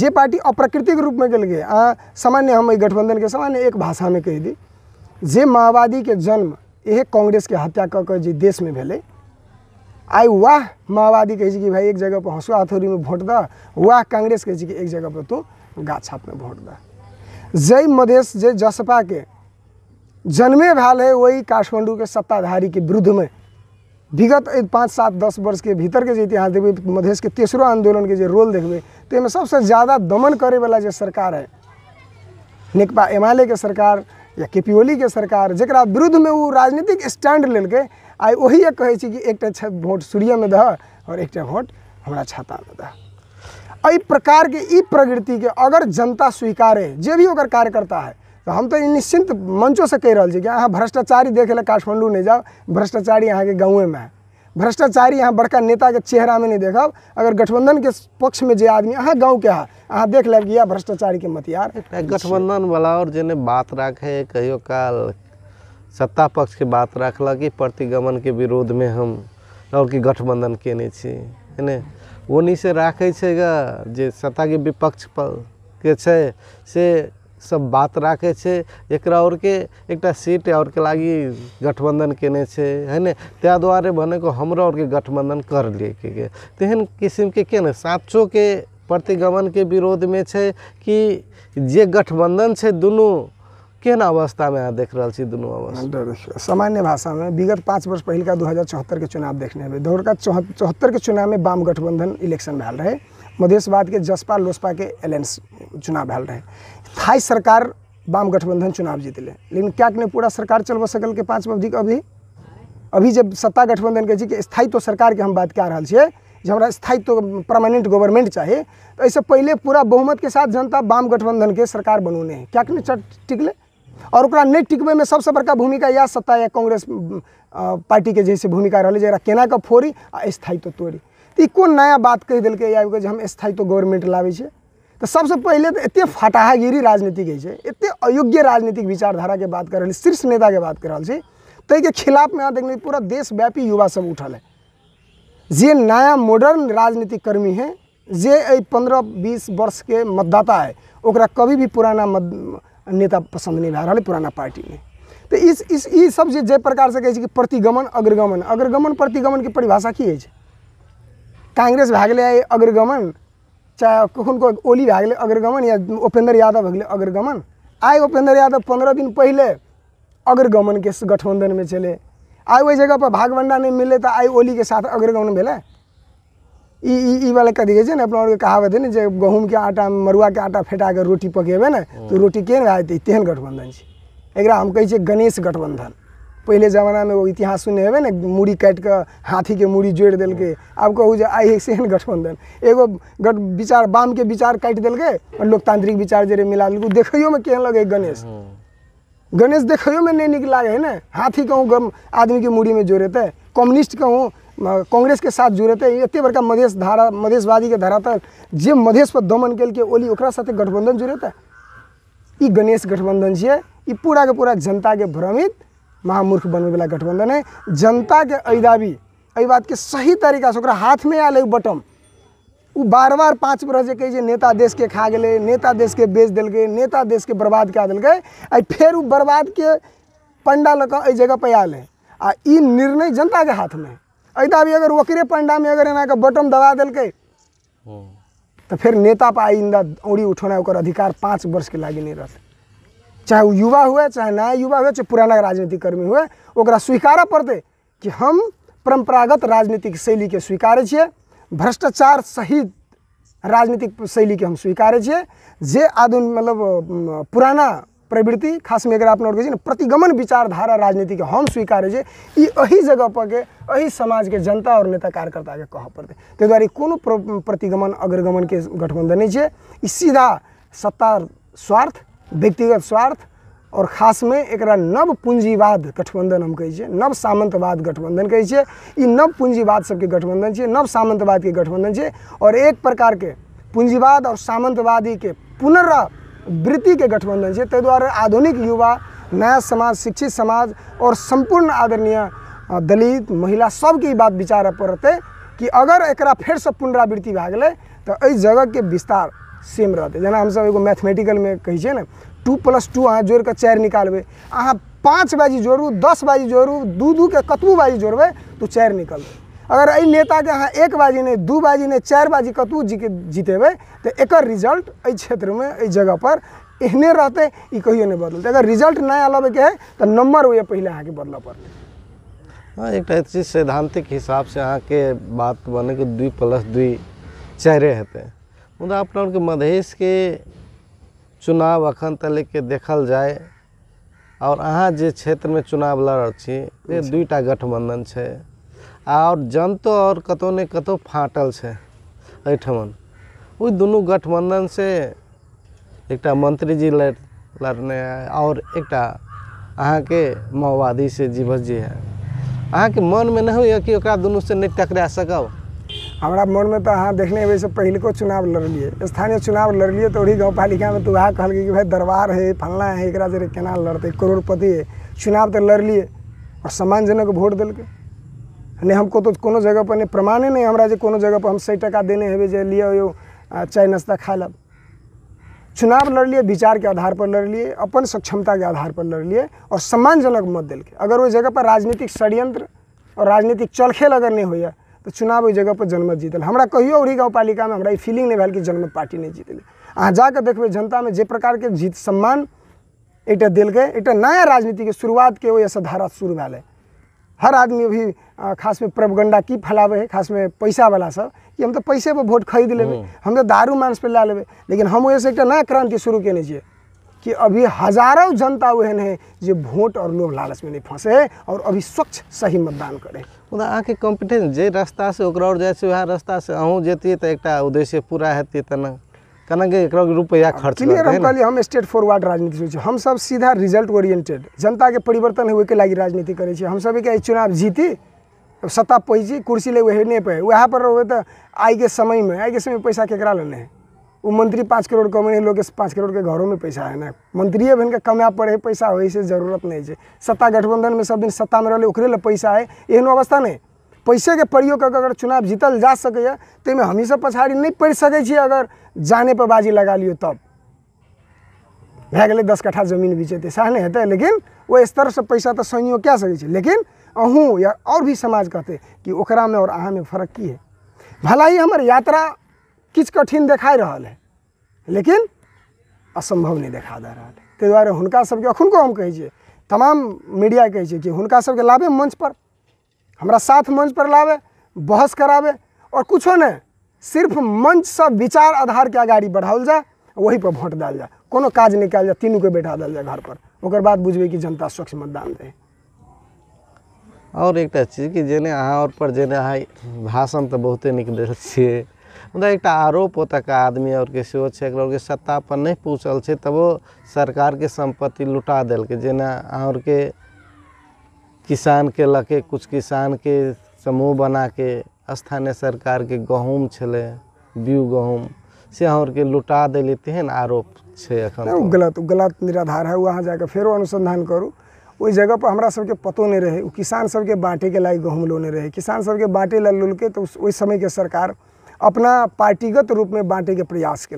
जे पार्टी अप्राकृतिक रूपमे केलकै अहाँ सामान्य हम गठबंधन के सामान्य एक भाषा में कह दी जे माओवादी के जन्म कांग्रेस के हत्या कऽ देश में भले आई आइ वाह माओवादी कहे कि भाई एक पर हँसुआ में भोट दह वाह कांग्रेस कहे कि एक जगह पर तू गाछ में भोट दह जय मधेश जसपा के जन्मे भाल है वही काठमांडू के सत्ताधारी के विरुद्ध में विगत पाँच सात दस वर्ष के भीतर के इतिहास देखिए मधेश के तेसरो आंदोलन के जो रोल देखबे तो में सबसे ज़्यादा दमन करे वाला जो सरकार है नेकपा एम के सरकार या के पी ओली के सरकार जरा विरुद्ध में वो राजनीतिक स्टैंड लेल के आई वही कहे कि एक वोट सूर्य में दह और एक वोट हमारा छाता में दह अ प्रकार के ई प्रवृत्ति के अगर जनता स्वीकारे जो भी कार्यकर्ता है तो हम तो निश्चिंत मंचों से कह रहा है कि अहाँ भ्रष्टाचारी देखे ला काठमांडू नहीं जाओ भ्रष्टाचारी अहाँ के गाँवे में है भ्रष्टाचारी अहाँ बड़का नेता के चेहरा में नहीं देख अगर गठबंधन के पक्ष में जे आदमी अहाँ गाँव के है अहाँ देख लेब कि यह भ्रष्टाचारी के मत यार गठबंधन वाला और जिन्हें बात रखे कहियो काल सत्ता पक्ष के बात रखल कि प्रतिगमन के विरोध में हम और कि गठबंधन केने नहीं है नहीं से राखे ग सत्ता के विपक्ष पर के से सब बात राखे छे एकरा और के एक सीट और के लागी गठबंधन केने छे है ने ते द्वारे बने को हमरो और के गठबंधन कर लिए के, के। तेहन किस्म के केने साचो के प्रतिगमन के विरोध में छे कि जे गठबंधन छे दोनों केहन अवस्था में देख रहा छी अवस्था सामान्य भाषा में विगत पाँच वर्ष पहल का दो हजार चौहत्तर के चुनाव देखने हेबे दो हजार चौहत्तर के चुनाव में वाम गठबंधन इलेक्शन भल रहे बाद के जसपा लोसपा के एलेंस चुनाव भैल रहे थाई सरकार वाम गठबंधन चुनाव जीत ले। लेकिन क्या कि पूरा सरकार चलवा सकल के पाँच अवधि अवधि अभी अभी जब सत्ता गठबंधन के जी के स्थायित्व तो सरकार के हम बात क्या रहा है जो हमारा स्थायित्व परमानेंट गवर्नमेंट चाहिए तो ऐसे पहले पूरा बहुमत के साथ जनता वाम गठबंधन के सरकार बनौने है क्या ने टिकले और नहीं टिकबे में सबसे बड़का भूमिका या सत्ता या कांग्रेस पार्टी के जैसे भूमिका रही केना का फोड़ी आ स्थायित्व तो तोड़ी तो को नया बात कह दिल्क आबि हम स्थायित्व गवर्नमेंट लाबे छै तो सबसे पहले तो एतेक फटाहागिरी राजनीतिक होइ एत अयोग्य राजनीतिक विचारधारा के बात कर रही शीर्ष नेता के बात रहा है छी के खिलाफ में देखलियै पूरा देशव्यापी युवा सब उठल है जे नया मॉडर्न राजनीतिक कर्मी है जे पंद्रह बीस वर्ष के मतदाता है ओकरा कभी भी पुराना मत नेता पसंद नहीं भए रहल पुराना में तो इस इस इस सब जे जाहि प्रकारसँ कहै छै कि प्रतिगमन अग्रगमन अग्रगमन प्रतिगमनके परिभाषा की है कांग्रेस भागले अग्रगमन चाहे कखनको ओली भागले अग्रगमन या उपेंद्र यादव भागले अग्रगमन आई उपेंद्र यादव पंद्रह दिन पहले अग्रगमन के गठबंधन में चले आई वही जगह पर भागवंडा नहीं मिले तो आई ओली के साथ अग्रगमन मिले ई कथी कहै छै ने अपना कहावत है ने जे गहूँमके आटा के आटा फेटाके रोटी पकेबै ने तऽ तो हाँ। रोटी केहन भए तेहन गठबंधन है एक हम कहै गणेश गठबंधन पहले ज़माना में वो इतिहास सुने हेबे ने मूड़ी काटि हाथी के मूड़ी जोड़ देलकै आब कहू आई आइ एहन गठबंधन एगो गठ विचार के विचार काटि देलकै और लोकतांत्रिक विचार जे मिला मिला देलकै में केहन लगे गणेश गणेश में नहीं निक लागै है ना हाथी कहूँ आदमीके में जोड़ेतै कम्युनिस्ट कहूँ कांग्रेस के साथ जुड़ेतै इतने बड़का मधेश धारा मधेशवादीके धरातल जे पर दमन के ओली साथ गठबंधन जुड़ेतै गणेश गठबंधन छे पूरा के पूरा जनता के भ्रमित महामूर्ख बनबे वाला गठबंधन है जनता के एहि दाबी बात के सही से हाथ में आयल अइ बटम उ बार बार पाँच बरस कहे नेता देश के खा गए नेता देश के बेच देलकै नेता देश के बर्बाद कए देलकै फिर उ बर्बाद के पंडा लऽ जगह पर आल है अइ निर्णय जनता के हाथ में एहि दाबी अगर पंडा में अगर एना बटम दबा देलकै तऽ फेर नेतापर आइन्दा औड़ी उठौनाइ ओकर अधिकार पाँच वर्ष के लागे नहीं रहते चाहे वो युवा हुए चाहे नया युवा हुए चाहे पुराना राजनीतिक कर्मी हुए ओकरा स्वीकार पड़ते कि हम परम्परागत राजनीतिक के स्वीकार छे भ्रष्टाचार सहित राजनीतिक शैली के हम स्वीकार छे जे आधुनिक मतलब पुराना प्रवृत्ति खास में अपना कहै प्रतिगमन विचारधारा के हम स्वीकारै जगह पर के अही समाज के जनता और नेता के कह पड़ते ताहि दुआरे कोनो प्रतिगमन अग्रगमन के गठबंधन नहीं ई सीधा सत्ता स्वार्थ व्यक्तिगत स्वार्थ और खास में एक नव पूंजीवाद गठबंधन हम कहे नव सामंतवाद गठबंधन कहे छियै नव पूंजीवाद सबके गठबंधन है नव के गठबंधन है और एक प्रकार के पूंजीवाद और सामंतवादी सामन्तवादीके के गठबंधन है ते द्वारा आधुनिक युवा नया समाज शिक्षित समाज और सम्पूर्ण आदरणीय दलित महिला सबके बात विचार पड़ते कि अगर एक फिर से पुनरावृत्ति भए तो जगह के विस्तार सेम रहते जेना सब एगो मैथमेटिकलमे कहै छियै ना टू प्लस टू अहाँ जोड़ के चारि निकालबै अहाँ पाँच बाजी जोड़ू दस बाजी जोड़ू दू दू के कतबो बाजी जोड़े तो चारि निकलबै अगर अ नेता के अहाँ एक बाजी नहीं दू बाजी नहीं चारि बाजी कतबो जी जितेबै तो एक रिजल्ट में अ जगह पर एहने रहते ई कहियो नहि अगर रिजल्ट नहि अलबैके है तऽ नम्बर पहले पहिले अहाँके बदलऽ पड़तै हाँ एक चीज सैद्धांतिक से अहाँके बात बने कि दू प्लस दू चारे हेतें मुदा अपना के मधेश के चुनाव अखन तले के देखल जाए और अहाँ जे क्षेत्र में चुनाव लड़ छी ये दूटा गठबंधन है और जनतो और कतौ ने कतौ फाटल है अठमन उ दुनू गठबंधन से एक मंत्री जी लड़ लड़ने और एक अहाँ के माओवादी से जीवस जी है अहाँ के मन में नहीं हो कि दोनों से नहीं टकरा सकब हमारा मन में तो हाँ देखने के वैसे पहले चुनाव लड़लिए स्थानीय चुनाव लड़लिए तो वही गाँव पालिका में तो वह कहल कि भाई दरबार है फलना है एक जरिए केना लड़ते करोड़पति है चुनाव तो लड़लिए और सम्मानजनक वोट दिल नहीं हमको तो जगह पर नहीं प्रमाण ही नहीं हमारा जो जगह पर हम सही टका देने हेबे जो लिए यो चाय नाश्ता खा लब चुनाव लड़ लिए विचार के आधार पर लड़ लिए अपन सक्षमता के आधार पर लड़ लिए और सम्मानजनक मत दिल्क अगर वो जगह पर राजनीतिक षड्यंत्र और राजनीतिक चलखेल अगर नहीं हो तो चुनाव जगह पर जनमत जीतल हमारा कहियो उड़ी गाँव पालिका में हमारा फीलिंग नहीं कि जनमत पार्टी जीतल जीतलै अहाँ देखिए जनता में जे के जीत सम्मान एकटा देलकै एकटा नया के शुरुआतके ओहिसँ धारा शुरू भेलै हर आदमी अभी खास में प्रवगंडा की खास में पैसा वाला सब कि हम तो पैसे पर वोट खरीद ले हम्म। हम तो दारू पर ला लेबै लेकिन हम वैसे एक नया क्रांति शुरू कयने छियै कि अभी हजारों जनता ओहन है जो वोट और लोभ लालच में नहीं फंसे है और अभी स्वच्छ सही मतदान करे मुदा के कॉम्पिटेंस जे रास्ता से आओर जाइ वह रास्ता से अहूँ जेती तो एक उद्देश्य पूरा हेती तेना केना रुपया खर्च हम हम स्टेट फॉरवर्ड राजनीति हम सब सीधा रिजल्ट ओरिएंटेड जनता के परिवर्तन के लागि राजनीति करे हम सब एक चुनाव जीती सत्ता पहुँची कुर्सी ले नहीं पे वएह पर रहबै समय में समयमे समय में पैसा केकरा लेने वो मंत्री पाँच करोड़ कमेने लोग पाँच करोड़ के घरों में पैसा है ना मंत्री बन के कमा पड़े पैसा हो से जरूरत नहीं है सत्ता गठबंधन में सब दिन सत्ता में रहे ओकरे पैसा है एहन अवस्था नहीं पैसे के प्रयोग करके अगर चुनाव जीतल जा सक तो में हमी सब पछाड़ी नहीं पड़ सके अगर जाने पर बाजी लगा लियो तब भै गए दस कट्ठा जमीन बेचेतै सह नहीं हेतै लेकिन स्तर से पैसा तो संयोग क्या सकते लेकिन अहू या और भी समाज कहते कि ओकरा में और अहम में फर्क की है भलाई हमारे यात्रा कि कठिन देखा रहा है लेकिन असम्भव नहीं देखा दे रहा है ताहि दुआरे हुनकासभके अखुनको हम कहे तमाम मीडिया कि हुनका कि हुनकासभके लाबे पर हमरा साथ मंच पर लाबे बहस कराबे और कुछ नहीं सिर्फ मंच से विचार आधार के आगाड़ी बढ़ाओल जाए पर वोट डाल जाए कोनो काज नहि जाए तीनों के बैठा दल जाए पर ओकर बाद बुझबै कि जनता स्वच्छ मतदान दे और एक चीज कि जेने अहाँ और पर जेने भाषण तो बहुते निकल देल मुदा एक आरोप होता आदमी और के सेहो छै के सत्ता पर नहीं पूछल तब तबो सरकार के संपत्ति लुटा के जेना और के किसान के लके कुछ किसान के समूह बना के स्थानीय सरकार के गहूम छले ब्यू गहूम से और के लुटा दिल तेहन आरोप है अखन गलत गलत निराधार है वहाँ जाकर फिर अनुसंधान करूँ वही जगह पर हमरा सबके पतो नहीं रहे किसान सबके बाँटे के लायक गहूम लोने रहे किसान सबके बाँटे ला लुलके तो वही समय के सरकार अपना पार्टीगत रूप में के प्रयास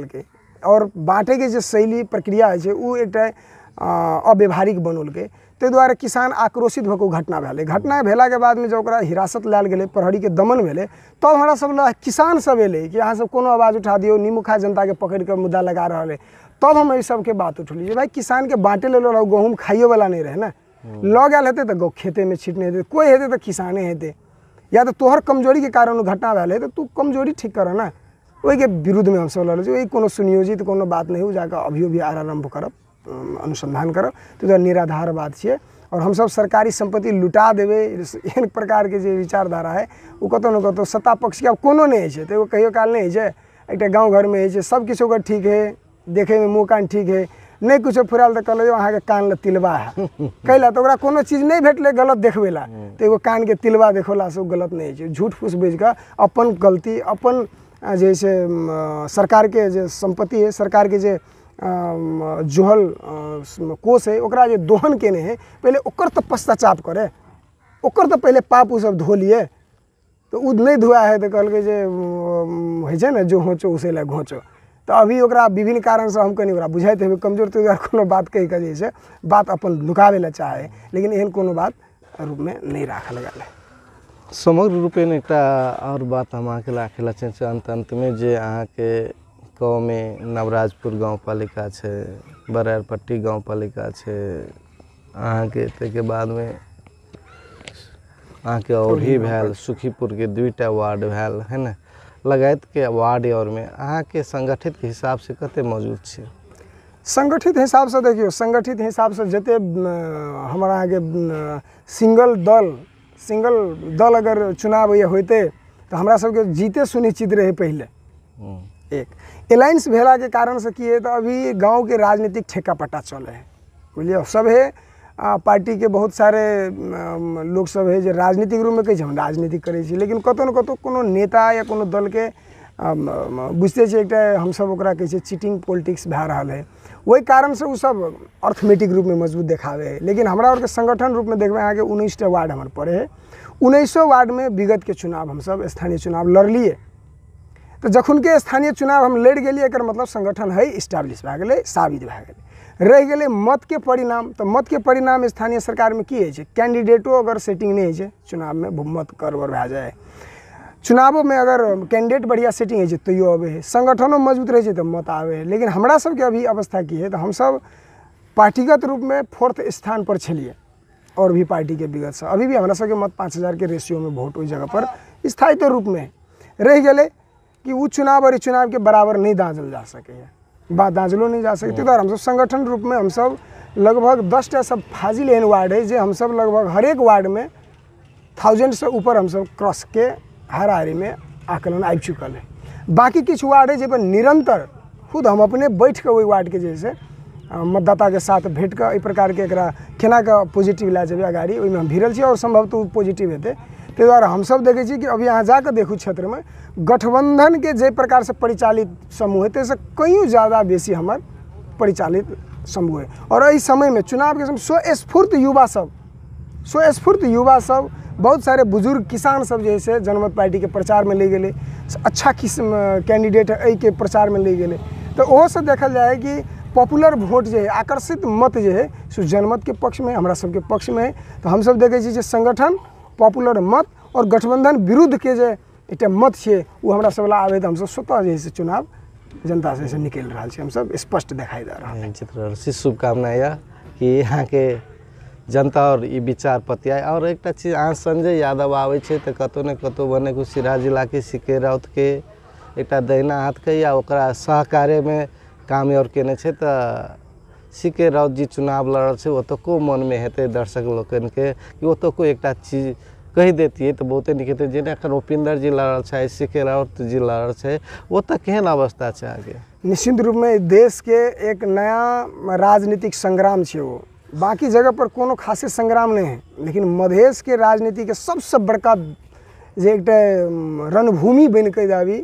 और आओर के जो शैली प्रक्रिया है वो एक अव्यवहारिक अव्यवहारिक के ते दुआरे किसान आक्रोशित भऽ घटना ओ घटना भेला के बाद में जब हिरासत हिरासत गए प्रहरी के दमन भेलै तब हमारा सब किसान सब एलै कि अहाँ सब कोनो आवाज उठा दियो निमुखा जनता पकड़ के मुद्दा लगा रहा है तब हम एहि सबके बात किसान के किसानके ले गहूम खाइए वाला नहीं रहे ना लग गेल हेतु तो खेते में छिटने हेतु कोई हेतु तो किसाने हेतु या तो तोहर कमजोरी के कारण घटना भैल तो तू कमजोरी ठीक कर ना वही के विरुद्ध में हम सब लड़ वही को सुनियोजित को बात नहीं हो जाकर अभी भी आरम्भ करब अनुसंधान करब तो निराधार बात छे और हम सब सरकारी संपत्ति लुटा देवे एहन प्रकार के जो विचारधारा है वो कतौ न कतौ सत्ता पक्ष के अब को नहीं है तो कहियो काल नहीं है एक गाँव घर में है सब किस ठीक है देखे में मुँह कान ठीक है नहीं कुछ फुराल तो कल अहाँ के कान ला तिलवा है कैला तो को चीज नहीं भेटल गलत देखे ला तो एगो कान के तिलवा देखोला से गलत नहीं है झूठ फूस बुझ कर अपन गलती अपन जैसे सरकार के जे संपत्ति है सरकार के जे जुहल कोष है ओकरा जे दोहन केने है पहले ओकर तो पश्चाताप करे ओकर तो पहले पाप उस धो लिए तो नहीं धोया है तो कहल जे है ना जो होचो उसे ला घोचो तो अभी विभिन्न कारण से हम कहीं बुझाते हुए कमजोर तो कोनो बात कहि कऽ बात अपन लुकाबै ला चाहे लेकिन एहन कोनो बात में नहीं राखल लगा समग्र रूपेण एक और बात हम अहाँके राखै अंत चाहै छी अन्त अन्तमे जे गाँव में नवराजपुर गाँव पालिका है बरैरपट्टी गाँव पालिका छै अहाँके ताहिके बादमे अहाँके औरही सुखीपुर के दूइटा वार्ड भैल है ना लगात के वार्ड और में अहाँ के संगठित के हिसाब से कते मौजूद छे संगठित हिसाब से देखियो संगठित हिसाब से जते हमारा के सिंगल दल सिंगल दल अगर चुनाव ये होते तो हमरा सबके जीते सुनिश्चित रहे पहले हम्म। एक एलायंस भेला के कारण से किए तो अभी गाँव के राजनीतिक ठेका पट्टा चले है बुझलिए सब है पार्टी के बहुत सारे सब है जो राजनीतिक रूप में कैसे हम राजनीति करे लेकिन कतौ न कतौ को नेता या को दल के बुझते एक हमसभ ओकरा कहै चीटिंग पॉलिटिक्स भै रहा है से उस सब अर्थमेटिक में मजबूत देखाबै है लेकिन के संगठन रूप में देखें अगर उन्नीस टा वार्ड हमारे पड़े है वार्ड में विगत के चुनाव हम सब स्थानीय चुनाव लड़लिए तो जखन के स्थानीय चुनाव हम लड़ गए एक मतलब संगठन है इस्टाब्लिश भए साबित भए गए मत के परिणाम तो मत के परिणाम स्थानीय में की है कैंडिडेटो अगर सेटिंग नहीं है चुनाव में मत गड़बड़ भै जाए चुनावों में अगर कैंडिडेट बढ़िया सेटिंग है तैयो तो अबे संगठनों मजबूत रहे तो मत आवे है लेकिन हमारा सबके अभी अवस्था की तो हम सब पार्टीगत रूप में फोर्थ स्थान पर छलियै और भी पार्टी के विगत से अभी भी हमारा सबके मत पाँच हज़ार के रेशियो में वोट वही जगह पर स्थायित्व रूप में रह गए कि वो चुनाव और चुनाव के बराबर नहीं दाँजल जा सके दार्जिलो नहीं जा सकती तो हम सब संगठन रूप में हम सब लगभग दस टा सब फाजिल एहन वार्ड है जो हम सब लगभग हर एक वार्ड में थाउजेंड से ऊपर हम सब क्रॉस के हर में आकलन आ चुकल है बाकी कि वार्ड है जब निरंतर खुद हम अपने बैठ के वही वार्ड के जैसे मतदाता के साथ भेट के प्रकार के एक केना के पॉजिटिव ला जेबे अगाड़ी में हम भिड़ल और संभवतः पॉजिटिव हेतु ताहि दुआरे हम सब छी कि अभी यहाँ जाकर देखू के जै प्रकार से परिचालित समूह है तेज़ कहीं ज़्यादा बेसी हमार परिचालित समूह है और इस समय में चुनाव के समय स्वस्फूर्त सब स्वस्फूर्त सब बहुत सारे बुजुर्ग किसान सब जे है से जनमत प्रचार में ले गए अच्छा किस्म कैंडिडेट प्रचार में ले गए तो वह देखल देखा जाए कि पॉपुलर वोट जो है आकर्षित मत जो है के पक्ष में हमारा सबके में है तो हम सब देखे संगठन पॉपुलर मत और गठबंधन के जे एक मत है वो हमारा सब लए आबै हमसब स्वतः जे है से चुनाव जनता से निकल रहा है हमसब स्पष्ट दे रहा है चित्र शुभकामना यह कि के जनता और ये विचार पति और एक चीज अहाँ संजय यादव आबै छै तऽ कतहु ने कतहु बने के जिलाके सिके के एक दहिना के या ओकरा में काम और कयने सी के राउत जी चुनाव लड़ल को मन में हेतु दर्शक लोकनि के कि को एक चीज देती है तो बहुते निक हेतु जेना अखन उपेंद्र जी रहा है सी के राउत जी है वो ओतऽ केहन अवस्था है आगे निश्चित देश के एक नया राजनीतिक संग्राम है वो बाकी जगह पर कोनो खासे संग्राम नहीं है लेकिन मधेश राजनीति के सबसे बड़का जे एक रणभूमि बनिके अभी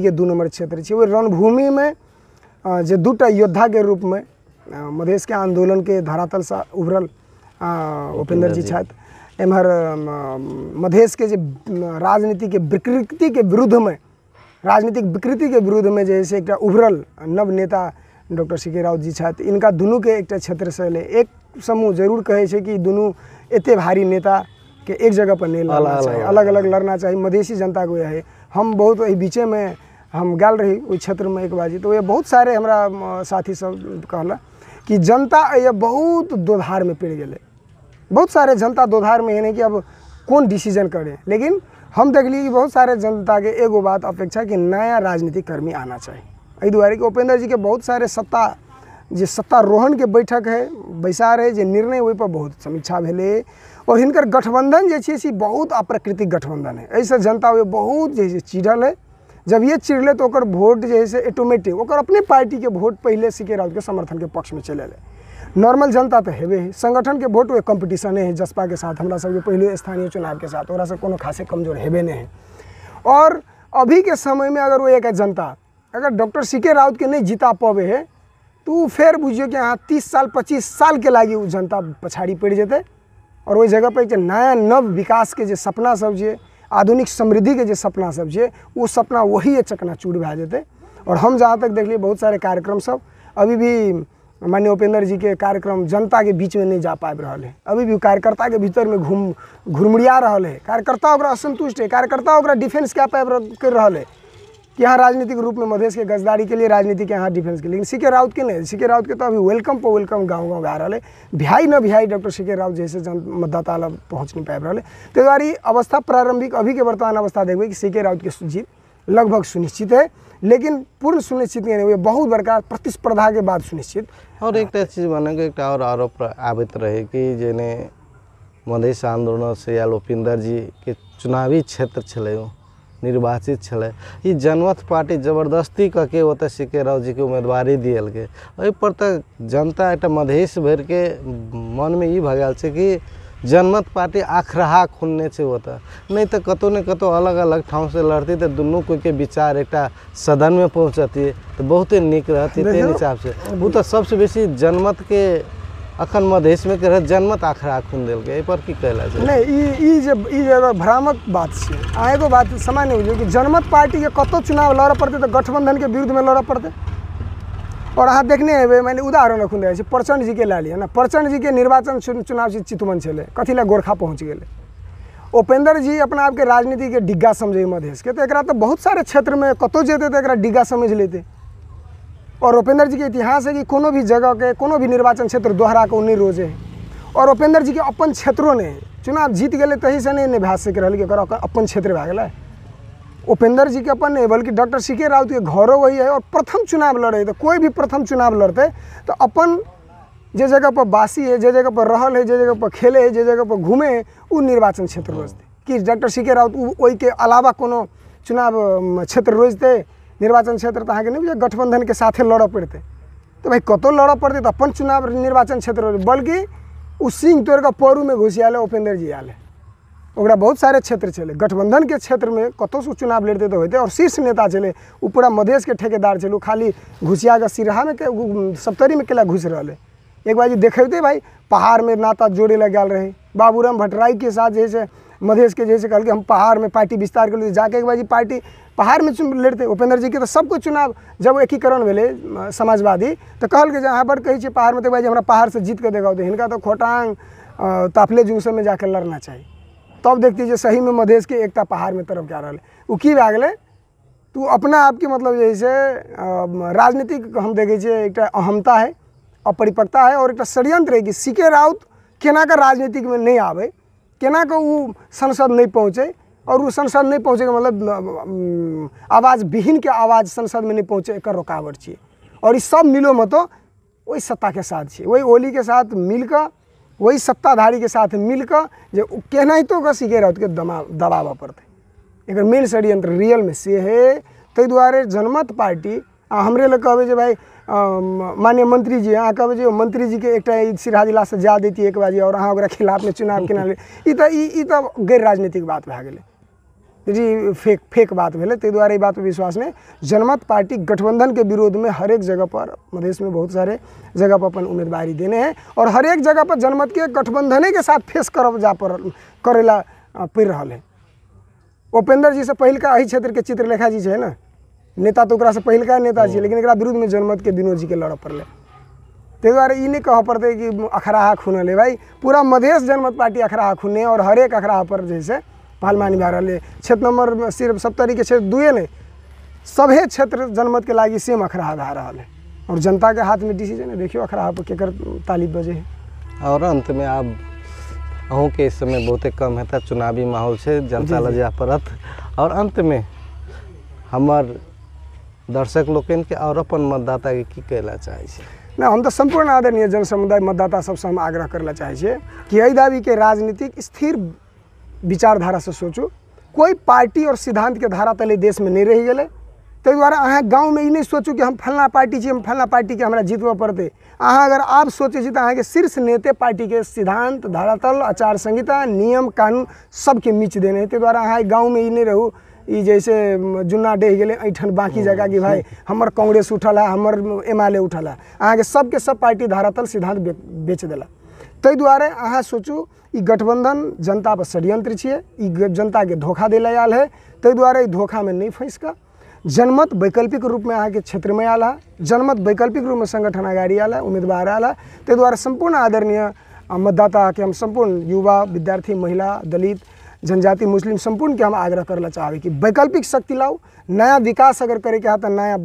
के दू नम्बर क्षेत्र वो रणभूमि में जे दूटा योद्धा के रूप में मधेश के आंदोलन के धरातल से उभरल उपेंद्र जी छथि एम्हर मधेश के जे राजनीति के विकृति के विरुद्ध में राजनीतिक विकृति के विरुद्ध में जैसे एक उभरल नव नेता डॉक्टर सी के राउत जी छथि इनका दुनू के एक क्षेत्र से ले एक समूह जरूर कहे कि दुनू एते भारी नेता के एक जगह पर नहीं लड़ना चाहिए अलग अलग लड़ना चाहिए मधेसी जनता को यह है हम बहुत अ बीचे में हम गेल रही क्षेत्र में एक बाजी तो ये बहुत सारे हमारा साथी सब कहला कि जनता ये बहुत दोधार में पड़ गए बहुत सारे जनता दोधार में यानी कि अब कौन डिसीजन करे लेकिन हम देखलिए कि बहुत सारे जनता के एगो बात अपेक्षा कि नया राजनीतिक कर्मी आना चाहिए एहि दुआरे कि उपेंद्र जी के बहुत सारे सत्ता जो सत्तारोहण के बैठक है बैसार है जो निर्णय पर बहुत समीक्षा भेलै और हिनकर गठबंधन जैसे बहुत अप्राकृतिक गठबंधन है ऐसे जनता बहुत जैसे चिढ़ल है जब ये चिड़ले तो वोट जैसे है ऑटोमेटिक अपने पार्टी के वोट पहले सीके राउत के समर्थन के पक्ष में चले ले नॉर्मल जनता तो हेबे है संगठन के वोट कॉम्पिटिशने है जसपा के साथ हमारा सबके पहले स्थानीय चुनाव के साथ वह को खासे कमजोर हेबे नहीं है और अभी के समय में अगर वो एक जनता अगर डॉक्टर सी के राउत के नहीं जीता पबे है तो फिर बुझियो कि हाँ तीस साल पच्चीस साल के लागे वो जनता पछाड़ी पड़ जेते और वही जगह पर एक नया नव विकास के जो सपना सब जे आधुनिक समृद्धिके सपना सब है वो सपना वही चकनाचूर भए जेतै और हम जहाँ तक देखलियै बहुत सारे कार्यक्रम सब अभी भी मान्य उपेंद्र जी के कार्यक्रम जनता के बीच में नहीं जा पा रहा है अभी भी कार्यकर्ता के भीतर में घूम घुरमुड़िया रहा है कार्यकर्ता असंतुष्ट है कार्यकर्ता डिफेंस क्या पाबि कर रहा है कि यहाँ राजनीतिक रूप में मधेश के गजदारी के लिए राजनीति के यहाँ डिफेंस के लेकिन सी के राउत के नहीं सी के राउत के तो अभी वेलकम पर वेलकम गाँव गाँव गा रहा है भ्याई न भ्याई डॉक्टर सी के राउत जैसे जन मतदाता लग पहुँच नहीं पाबि रहा है ते दुरी अवस्था प्रारंभिक अभी के वर्तमान अवस्था देखिए कि सी के राउत के जीत लगभग सुनिश्चित है लेकिन पूर्ण सुनिश्चित नहीं हुए बहुत बड़का प्रतिस्पर्धा के बाद सुनिश्चित और एक तो चीज मानक एक और आरोप आबित रहे कि जैसे मधेश आंदोलन से या लोपिंदर जी के चुनावी क्षेत्र छे निर्वाचित छे ये जनमत पार्टी जबरदस्ती कह के ओत सी राव जी के उम्मीदवारी दियल गए पर तक जनता एक मधेश भर के मन में ये भगल कि जनमत पार्टी आखरहा खुनने से होता नहीं तो कतौ न कतौ अलग अलग ठाव से लड़ती तो दुनू कोई के विचार एक सदन में पहुँचती तो बहुत निक रहती हिसाब से वो तो सबसे बेसी जनमत के अखन मधेश में कह जनमत आखरा खून दिल के पर की कहल जाए नहीं भ्रामक बात है आए एगो बात सामान्य बुझे कि जनमत पार्टी के कतौ चुनाव लड़े पड़ते तो गठबंधन के विरुद्ध में लड़े पड़ते और अहाँ देखने हेबे मैंने उदाहरण रखू रहे प्रचंड जी के ला लिया ना प्रचंड जी के निर्वाचन चुनाव से चितवन छे कथी ला गोरखा पहुँच गए उपेंद्र जी अपना आपके राजनीति के डिग्गा समझे मधेश के तो एक तो बहुत सारे क्षेत्र में कतौ जेते तो एक डिग्गा समझ लेते और उपेंद्र जी के इतिहास है कि कोनो भी जगह के कोनो भी निर्वाचन क्षेत्र दोहरा के उन्नीस रोजे और उपेंद्र जी के अपन क्षेत्रों ने चुनाव जीत गए तही से नहीं भाष सीख कि अपन क्षेत्र भाग गए उपेंद्र जी के अपन नहीं बल्कि डॉक्टर सी के राउत के घरों वही है और प्रथम चुनाव लड़े तो कोई भी प्रथम चुनाव लड़ते तो अपन जे जगह पर बासी है जे जगह पर रहल है जे जगह पर खेले है जे जगह पर घूमे उ वो निर्वाचन क्षेत्र रोजते कि डॉक्टर सी के राउत वही के अलावा कोनो चुनाव क्षेत्र रोजते निर्वाचन क्षेत्र तो अगर नहीं गठबंधन के साथे लड़ पड़ते तो भाई कतौ लड़ पड़ते तो अपन चुनाव निर्वाचन क्षेत्र बल्कि उ सिंह तोड़ि कऽ में घुसि आयल उपेंद्र जी आए ओकरा बहुत सारे क्षेत्र गठबंधन के क्षेत्र में कतौ से चुनाव लड़ते तो होते और शीर्ष नेता चले उ पूरा के ठेकेदार छलै खाली घुसिया सप्तरी में कैला घुस रहा है एक बार देखते भाई पहाड़ में नाता जोड़े लग गया रहे बाबूराम के साथ जैसे मधेश के जैसे जे है हम पहाड़ में पार्टी विस्तार लिए जाके एक बार जी पार्टी पहाड़ में चुन लड़ते उपेंद्र जी के तो सबको चुनाव जब एकीकरण भेले समाजवादी तो कहल कि अहाँ बड़ पहाड़ में तो भाई हमारा पहाड़ से जीत के देगा हिंदा तो तऽ तो खोटांग ताफलेज ओ सबमे जाकर लड़ना चाहिए तब सही में मधेश के एकता पहाड़ में तरफ जा है वो की भै गेलै तो अपना आपके मतलब जैसे राजनीतिक हम देखे एक अहमता है अपरिपक्ता है और एक षड्यंत्र है कि सी के राउत केना राजनीतिक में नहीं आवे केना का वो संसद नहीं पहुँचे और वो संसद नहीं पहुँचे मतलब आवाज़ विहीन के आवाज़ संसद में नहीं पहुँचे एक रुकावट छे और इस सब मिलो में तो वही सत्ता के साथ छे वही ओली के साथ मिलकर वही सत्ताधारी के साथ जो कहना ही तो के सीखे रहो के दबा दबाव पड़ते एक मेन षड्यंत्र रियल में से है ते तो दुआरे जनमत पार्टी आ हमरे लग कहबे भाई माननीय मंत्री जी अहाँ कहबे जे मंत्री जी के एक सिरहा जिला से जा देती एक बाजी और अहाँ खिलाफ में चुनाव केना ले गैर राजनीतिक बात भए गेलै जी फेक फेक बात भले ते द्वारे ई बात विश्वास नहीं जनमत पार्टी गठबंधन के विरोध में हर एक जगह पर मधेश में बहुत सारे जगह पर अपन उम्मीदवारी देने हैं और जनमत के जनमतके के साथ फेस कर जा पर करे ला पड़ रहा है उपेंद्र का अही क्षेत्र के चित्रलेखा जी है ना नेता से पहल का नेता जी लेकिन एक में जनमत के विनोद जी के लड़ पड़े ते द्वारे नहीं कह पड़ते कि अखराहा खुनल है भाई पूरा मधेश जनमत पार्टी अखराहा खुने और हर एक जे है पालमानी भएर क्षेत्र नंबर सिर्फ सप्तरी के क्षेत्र दुए नहीं सभी क्षेत्र के लागि सेम अखराहा भए रहा है और जनता के हाथ में डिसीजन है देखियो अखराहा पर केकर ताली बजे है और अंत में आप अहू के इस समय बहुत कम तो चुनावी माहौल से जनता लग जा पड़त और अंत में हमार दर्शक लोकन के और अपन मतदाता के की कहला चाहे ना हम तो संपूर्ण आदरणीय जनसमुदाय मतदाता सबसे हम आग्रह करना चाहे कि अ दावी के राजनीतिक स्थिर विचारधारा से सोचू कोई पार्टी और सिद्धांत के धारा तले देश में नहीं रह गए ते दुआरे अं गाँव में नहीं सोचू कि हम फलना पार्टी छी हम पार्टी के हमरा जितब पड़ते अं अगर आप सोचे तो अगर शीर्ष नेते पार्टी के सिद्धांत धरातल आचार संहिता नियम कानून सबके मीच देने ते द्वारा अं गाँव में नहीं रहू इ जैसे जुन्ना डह गए अठन बाकी जगह कि हम्म, भाई हमार कांग्रेस उठल है हमार एम एल ए उठल है अगर सबके सब पार्टी धरातल सिद्धांत बेच दिला ते दुआरे अहाँ सोचू ई गठबंधन जनता पर षड्यंत्र छे जनता के धोखा दिल आयल है ते दुआरे धोखा में नहीं फंस कऽ जनमत वैकल्पिक रूप में अहाँ के क्षेत्र में आयल है जनमत वैकल्पिक रूप में संगठन अगाड़ी आयल है उम्मीदवार आयल है ते दुआरे संपूर्ण आदरणीय मतदाता के हम संपूर्ण युवा विद्यार्थी महिला दलित जनजाति मुस्लिम संपूर्ण के हम आग्रह करना चाहे कि वैकल्पिक शक्ति लाओ नया विकास अगर करे के है तो नया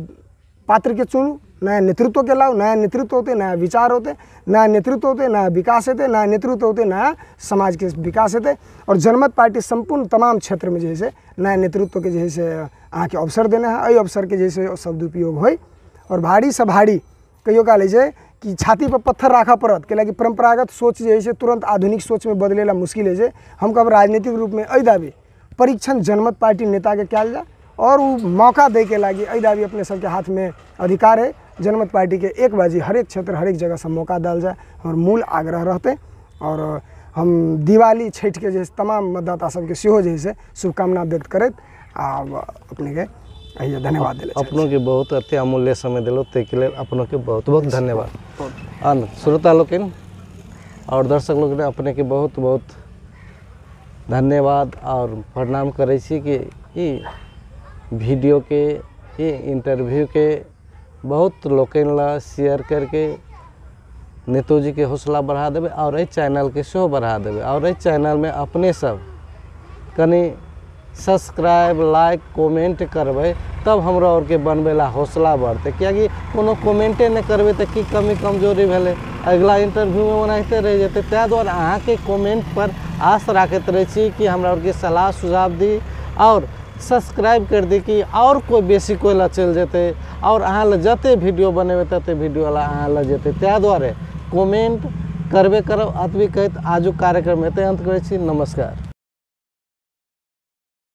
पात्र के चुनू नया नेतृत्व केला नया नेतृत्व होते नया विचार होते नया नेतृत्व होते नया विकास होते नया नेतृत्व होते नया समाज के विकास होते और जनमत पार्टी संपूर्ण तमाम क्षेत्र में जैसे नया नेतृत्व के जैसे अहाँ के अवसर देने हैं अ अवसर के जैसे सदुपयोग हो और भारी से भारी कहियो कहा है कि छाती पर पत्थर राखा पड़त कि परंपरागत सोच जैसे तुरंत आधुनिक सोच में बदले ला मुश्किल है हम कब राजनीतिक रूप में अ दाबी परीक्षण जनमत पार्टी नेता के कैल जाए और वो मौका दे के लागे अ दाबी अपने सबके हाथ में अधिकार है जनमत पार्टी के एक बाजी हरेक क्षेत्र हरेक से मौका दल जाए और मूल आग्रह रहते और हम दिवाली के जे तमाम मतदाता सबके सेहो जे है से शुभकामना व्यक्त करें आ अपने के धन्यवाद अपनों के बहुत अति अमूल्य समय के लिए अपनों के बहुत बहुत धन्यवाद आनंद श्रोता लोकनि और दर्शक अपने के बहुत बहुत धन्यवाद और प्रणाम करे कि वीडियो के इंटरव्यू के बहुत लोकन ला शेयर करके नेतो जी के हौसला बढ़ा देवे और चैनल के सेहो बढ़ा देवे और चैनल में अपने सब कनी सब्सक्राइब लाइक कमेंट करबे तब और के बनबे ला हौसला बढ़ते किएकि कोनो कमेंटे नहीं करबे तो की कमी कमजोरी में अगिला रह जाते ते जेतै अहाँ के कमेंट पर आस रखते रह कि हमरा सलाह सुझाव दी और सब्सक्राइब कर दी कि और कोई बेसी कोई ला चल जेते और अहाँ ला जते वीडियो बनेबे तते वीडियो ला अहाँ ला जेते तै द्वारे कमेंट करबे करब अतबी कहत आजुक कार्यक्रम एते अंत करे छी नमस्कार